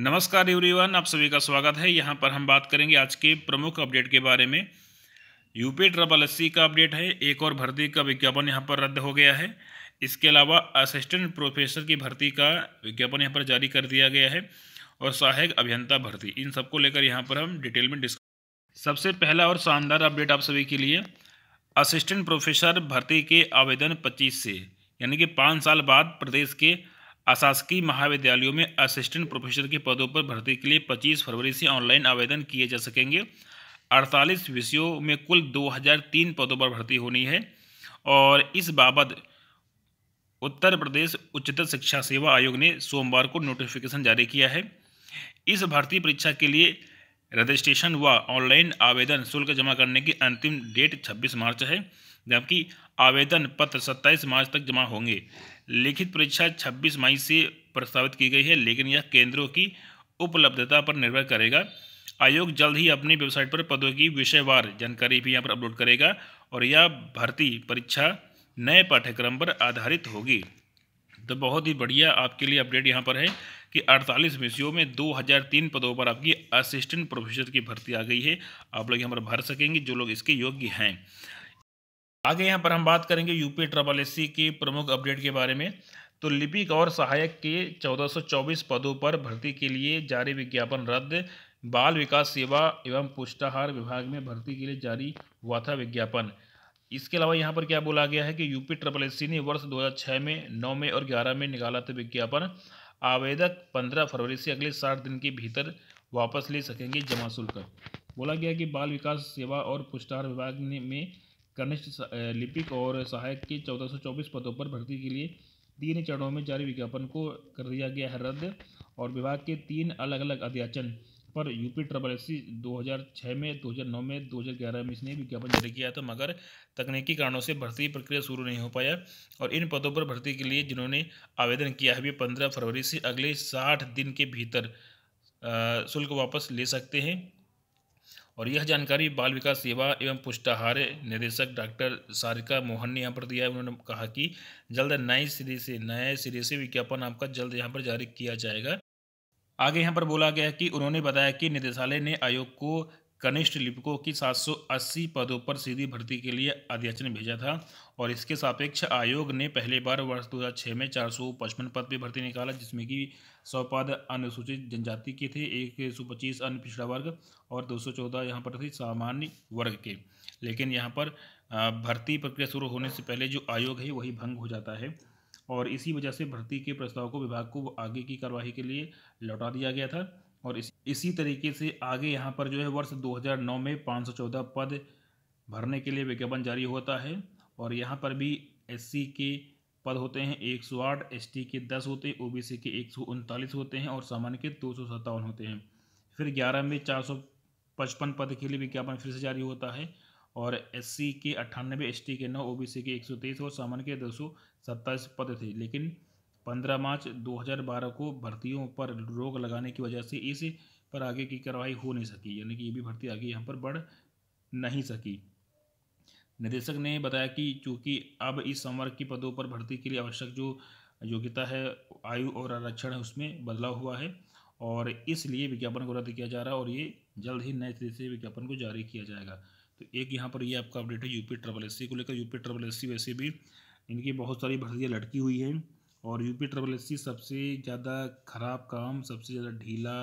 नमस्कार एवरीवन आप सभी का स्वागत है यहाँ पर हम बात करेंगे आज के प्रमुख अपडेट के बारे में यूपी ट्रबल एस का अपडेट है एक और भर्ती का विज्ञापन यहाँ पर रद्द हो गया है इसके अलावा असिस्टेंट प्रोफेसर की भर्ती का विज्ञापन यहाँ पर जारी कर दिया गया है और सहायक अभियंता भर्ती इन सबको लेकर यहाँ पर हम डिटेल में डिस्क सबसे पहला और शानदार अपडेट आप सभी के लिए असिस्टेंट प्रोफेसर भर्ती के आवेदन पच्चीस से यानी कि पाँच साल बाद प्रदेश के अशासकीय महाविद्यालयों में असिस्टेंट प्रोफेसर के पदों पर भर्ती के लिए 25 फरवरी से ऑनलाइन आवेदन किए जा सकेंगे 48 विषयों में कुल 2003 पदों पर भर्ती होनी है और इस बाबत उत्तर प्रदेश उच्चतर शिक्षा सेवा आयोग ने सोमवार को नोटिफिकेशन जारी किया है इस भर्ती परीक्षा के लिए रजिस्ट्रेशन व ऑनलाइन आवेदन शुल्क जमा करने की अंतिम डेट 26 मार्च है जबकि आवेदन पत्र 27 मार्च तक जमा होंगे लिखित परीक्षा 26 मई से प्रस्तावित की गई है लेकिन यह केंद्रों की उपलब्धता पर निर्भर करेगा आयोग जल्द ही अपनी वेबसाइट पर पदों की विषयवार जानकारी भी यहाँ पर अपलोड करेगा और यह भर्ती परीक्षा नए पाठ्यक्रम पर आधारित होगी तो बहुत ही बढ़िया आपके लिए अपडेट यहाँ पर है कि 48 विषयों में 2003 पदों पर आपकी असिस्टेंट प्रोफेसर की भर्ती आ गई है आप लोग यहाँ पर भर सकेंगे जो लोग इसके योग्य हैं आगे यहाँ पर हम बात करेंगे यूपी ट्रबल एस की प्रमुख अपडेट के बारे में तो लिपिक और सहायक के 1424 पदों पर भर्ती के लिए जारी विज्ञापन रद्द बाल विकास सेवा एवं पुष्टाहार विभाग में भर्ती के लिए जारी हुआ था विज्ञापन इसके अलावा यहाँ पर क्या बोला गया है कि यूपी ट्रबल एस ने वर्ष 2006 में नौ में और ग्यारह में निकाला था विज्ञापन आवेदक पंद्रह फरवरी से अगले साठ दिन के भीतर वापस ले सकेंगे जमा शुल्क बोला गया कि बाल विकास सेवा और पुष्टाहार विभाग ने में कनिष्ठ लिपिक और सहायक के चौबीस पदों पर भर्ती के लिए तीन चरणों में जारी विज्ञापन को कर दिया गया है रद्द और विभाग के तीन अलग अलग अध्याचन पर यूपी ट्रबल एस सी दो में 2009 में 2011 में इसने विज्ञापन जारी किया था मगर तकनीकी कारणों से भर्ती प्रक्रिया शुरू नहीं हो पाया और इन पदों पर भर्ती के लिए जिन्होंने आवेदन किया है वे पंद्रह फरवरी से अगले साठ दिन के भीतर शुल्क वापस ले सकते हैं और यह जानकारी बाल विकास सेवा एवं पुष्टाहार निदेशक डॉक्टर सारिका मोहन ने यहाँ पर दिया है उन्होंने कहा कि जल्द नए सिरे से नए सिरे से विज्ञापन आपका जल्द यहाँ पर जारी किया जाएगा आगे यहाँ पर बोला गया कि उन्होंने बताया कि निदेशालय ने आयोग को कनिष्ठ लिपिकों की 780 पदों पर सीधी भर्ती के लिए अध्याचन भेजा था और इसके सापेक्ष आयोग ने पहली बार वर्ष 2006 में चार सौ पचपन पद पर भर्ती निकाला जिसमें कि सौ पद अनुसूचित जनजाति के थे एक सौ पच्चीस अन्य पिछड़ा वर्ग और दो सौ चौदह यहाँ पर थे सामान्य वर्ग के लेकिन यहाँ पर भर्ती प्रक्रिया शुरू होने से पहले जो आयोग है वही भंग हो जाता है और इसी वजह से भर्ती के प्रस्ताव को विभाग को आगे की कार्यवाही के लिए लौटा दिया गया था और इस, इसी तरीके से आगे यहाँ पर जो है वर्ष 2009 में 514 पद भरने के लिए विज्ञापन जारी होता है और यहाँ पर भी एस के पद होते हैं 108 सौ के 10 होते हैं ओ के एक होते हैं और सामान्य के दो होते हैं फिर 11 में 455 पद के लिए विज्ञापन फिर से जारी होता है और एस के अट्ठानबे एस के नौ ओ के एक और सामान्य के दो पद थे लेकिन पंद्रह मार्च 2012 को भर्तियों पर रोक लगाने की वजह से इस पर आगे की कार्रवाई हो नहीं सकी यानी कि ये भी भर्ती आगे यहाँ पर बढ़ नहीं सकी निदेशक ने बताया कि चूंकि अब इस संवर्ग की पदों पर भर्ती के लिए आवश्यक जो योग्यता है आयु और आरक्षण है उसमें बदलाव हुआ है और इसलिए विज्ञापन को रद्द किया जा रहा है और ये जल्द ही नए से विज्ञापन को जारी किया जाएगा तो एक यहाँ पर ये आपका अपडेट है यूपी ट्रबल एस को लेकर यूपी ट्रबल एस वैसे भी इनकी बहुत सारी भर्तियाँ लटकी हुई हैं और यूपी ट्रेवल एस सबसे ज़्यादा खराब काम सबसे ज़्यादा ढीला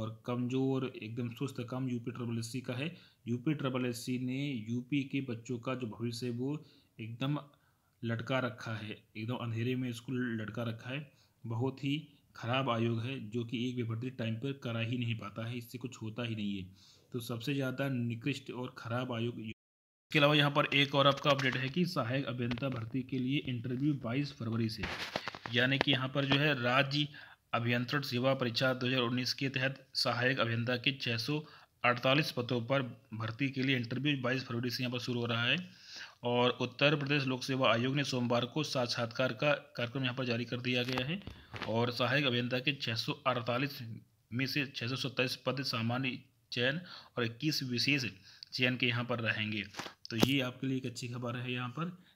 और कमज़ोर एकदम सुस्त काम यूपी ट्रेवल एस का है यूपी ट्रेवल एस ने यूपी के बच्चों का जो भविष्य है वो एकदम लटका रखा है एकदम अंधेरे में इसको लटका रखा है बहुत ही खराब आयोग है जो कि एक विभर्ती टाइम पर करा ही नहीं पाता है इससे कुछ होता ही नहीं है तो सबसे ज़्यादा निकृष्ट और ख़राब आयोग इसके अलावा यहाँ पर एक और आपका अपडेट है कि सहायक अभियंता भर्ती के लिए इंटरव्यू 22 फरवरी से यानी कि यहाँ पर जो है राज्य अभियंत्रण सेवा परीक्षा 2019 के तहत सहायक अभियंता के 648 पदों पर भर्ती के लिए इंटरव्यू 22 फरवरी से यहाँ पर शुरू हो रहा है और उत्तर प्रदेश लोक सेवा आयोग ने सोमवार को साक्षात्कार का कार्यक्रम यहाँ पर जारी कर दिया गया है और सहायक अभियंता के छः में से छः पद सामान्य चयन और इक्कीस विशेष चयन के यहाँ पर रहेंगे तो ये आपके लिए एक अच्छी खबर है यहाँ पर